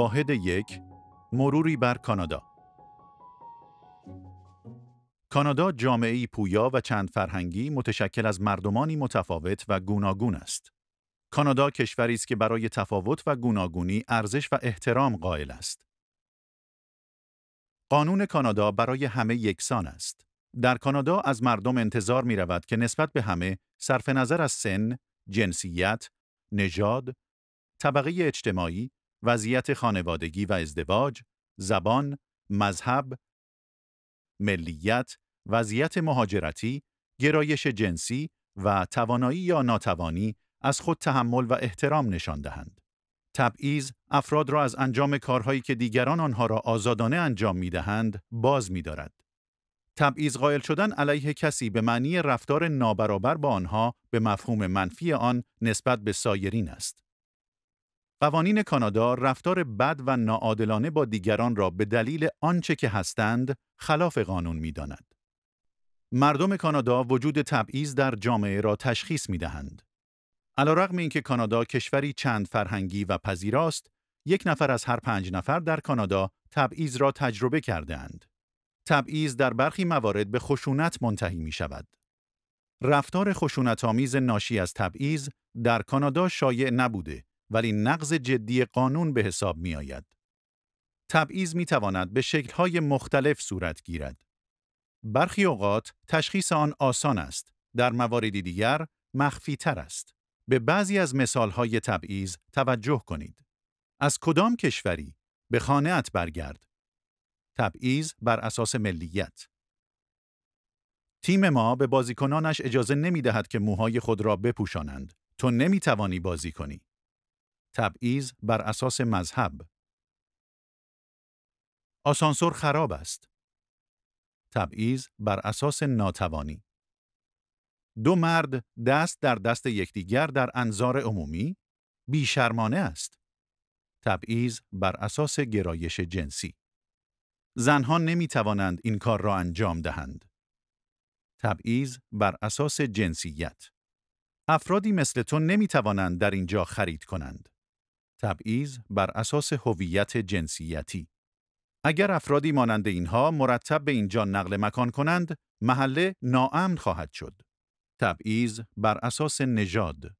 واحد یک مروری بر کانادا کانادا جامعه پویا و چند فرهنگی متشکل از مردمانی متفاوت و گوناگون است. کانادا کشوری است که برای تفاوت و گوناگونی ارزش و احترام قائل است. قانون کانادا برای همه یکسان است. در کانادا از مردم انتظار می رود که نسبت به همه صرف نظر از سن، جنسیت، نژاد، طبقه اجتماعی وضعیت خانوادگی و ازدواج، زبان، مذهب، ملیت، وضعیت مهاجرتی، گرایش جنسی و توانایی یا ناتوانی از خود تحمل و احترام نشان دهند. تبعیض افراد را از انجام کارهایی که دیگران آنها را آزادانه انجام می دهند، باز می دارد. تبعیض قائل شدن علیه کسی به معنی رفتار نابرابر با آنها به مفهوم منفی آن نسبت به سایرین است. قوانین کانادا رفتار بد و ناعادلانه با دیگران را به دلیل آنچه که هستند خلاف قانون می مردم کانادا وجود تبعیض در جامعه را تشخیص می دهند. این اینکه کانادا کشوری چند فرهنگی و پذیراست، یک نفر از هر پنج نفر در کانادا تبعیض را تجربه اند. تبعیض در برخی موارد به خشونت منتهی می شود. رفتار خشونت آمیز ناشی از تبعیض در کانادا شایع نبوده ولی نقض جدی قانون به حساب می آید. تبعیض می تواند به شکلهای مختلف صورت گیرد. برخی اوقات تشخیص آن آسان است، در مواردی دیگر مخفی تر است. به بعضی از مثالهای تبعیض توجه کنید. از کدام کشوری؟ به ات برگرد. تبعیض بر اساس ملیت. تیم ما به بازیکنانش اجازه نمی دهد که موهای خود را بپوشانند. تو نمی توانی بازی کنی. تبعیض بر اساس مذهب آسانسور خراب است تبعیض بر اساس ناتوانی دو مرد دست در دست یکدیگر در انظار عمومی بیشرمانه است تبعیض بر اساس گرایش جنسی زنها نمی توانند این کار را انجام دهند تبعیض بر اساس جنسیت افرادی مثل تو نمی توانند در اینجا خرید کنند تبعیض بر اساس هویت جنسیتی اگر افرادی مانند اینها مرتب به اینجا نقل مکان کنند محله ناامن خواهد شد تبعیض بر اساس نژاد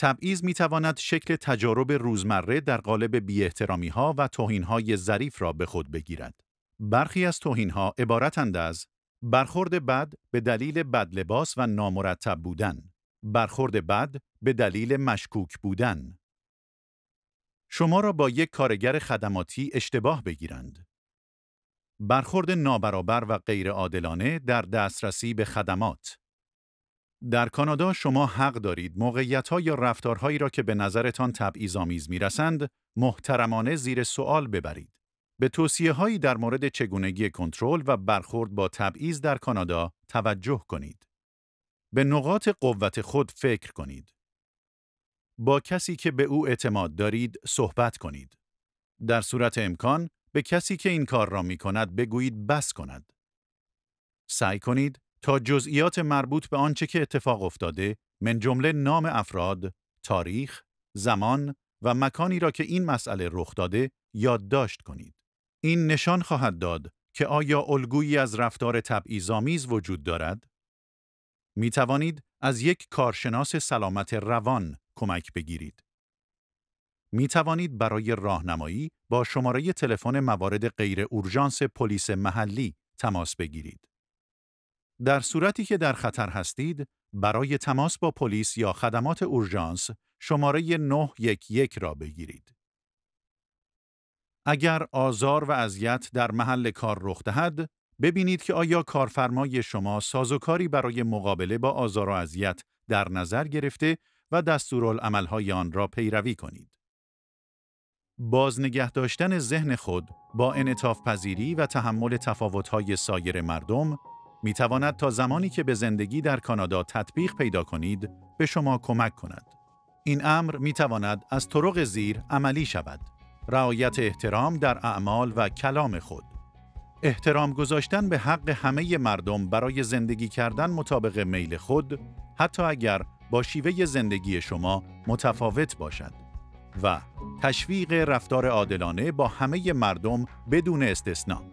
تبعیض می تواند شکل تجارب روزمره در قالب بی ها و توهین های ظریف را به خود بگیرد. برخی از توهین ها عبارتند از برخورد بد به دلیل بدلباس و نامرتب بودن، برخورد بد به دلیل مشکوک بودن، شما را با یک کارگر خدماتی اشتباه بگیرند. برخورد نابرابر و غیرعادلانه در دسترسی به خدمات در کانادا شما حق دارید موقعیت‌ها یا رفتارهایی را که به نظرتان تبعیض‌آمیز میرسند محترمانه زیر سوال ببرید. به هایی در مورد چگونگی کنترل و برخورد با تبعیض در کانادا توجه کنید. به نقاط قوت خود فکر کنید. با کسی که به او اعتماد دارید صحبت کنید. در صورت امکان به کسی که این کار را می کند بگویید بس کند. سعی کنید تا جزئیات مربوط به آنچه که اتفاق افتاده من جمله نام افراد، تاریخ، زمان و مکانی را که این مسئله رخ داده یادداشت کنید. این نشان خواهد داد که آیا الگویی از رفتار تبعیض‌آمیز وجود دارد؟ می توانید از یک کارشناس سلامت روان کمک بگیرید. می توانید برای راهنمایی با شماره تلفن موارد غیر اورژانس پلیس محلی تماس بگیرید. در صورتی که در خطر هستید، برای تماس با پلیس یا خدمات اورژانس شماره 911 را بگیرید. اگر آزار و اذیت در محل کار رخ دهد، ببینید که آیا کارفرمای شما سازوکاری برای مقابله با آزار و اذیت در نظر گرفته و دستورالعملهای آن را پیروی کنید. بازنگه داشتن ذهن خود با انعطاف پذیری و تحمل تفاوت‌های سایر مردم می تواند تا زمانی که به زندگی در کانادا تطبیق پیدا کنید به شما کمک کند. این امر می تواند از طرق زیر عملی شود. رعایت احترام در اعمال و کلام خود. احترام گذاشتن به حق همه مردم برای زندگی کردن مطابق میل خود حتی اگر با شیوه زندگی شما متفاوت باشد و تشویق رفتار عادلانه با همه مردم بدون استثنا